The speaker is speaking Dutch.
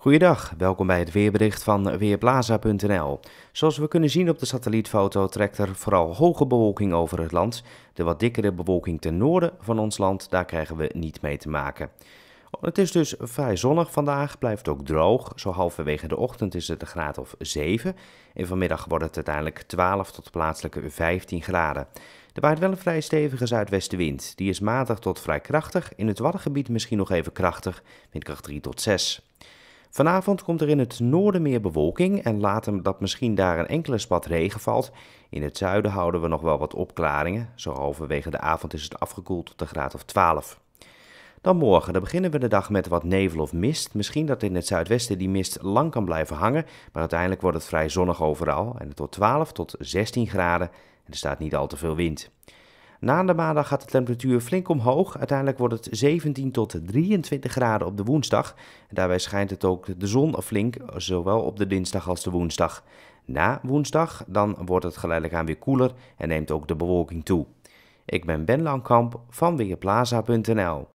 Goedendag, welkom bij het weerbericht van Weerplaza.nl. Zoals we kunnen zien op de satellietfoto trekt er vooral hoge bewolking over het land. De wat dikkere bewolking ten noorden van ons land, daar krijgen we niet mee te maken. Het is dus vrij zonnig vandaag, blijft ook droog. Zo halverwege de ochtend is het een graad of 7. En vanmiddag wordt het uiteindelijk 12 tot plaatselijke 15 graden. Er waait wel een vrij stevige zuidwestenwind. Die is matig tot vrij krachtig, in het Waddengebied misschien nog even krachtig, windkracht 3 tot 6. Vanavond komt er in het noorden meer bewolking en later dat misschien daar een enkele spat regen valt. In het zuiden houden we nog wel wat opklaringen, zo halverwege de avond is het afgekoeld tot de graad of 12. Dan morgen, dan beginnen we de dag met wat nevel of mist. Misschien dat in het zuidwesten die mist lang kan blijven hangen, maar uiteindelijk wordt het vrij zonnig overal en tot 12 tot 16 graden en er staat niet al te veel wind. Na de maandag gaat de temperatuur flink omhoog. Uiteindelijk wordt het 17 tot 23 graden op de woensdag. daarbij schijnt het ook de zon flink, zowel op de dinsdag als de woensdag. Na woensdag dan wordt het geleidelijk aan weer koeler en neemt ook de bewolking toe. Ik ben Ben Langkamp van Weerplaza.nl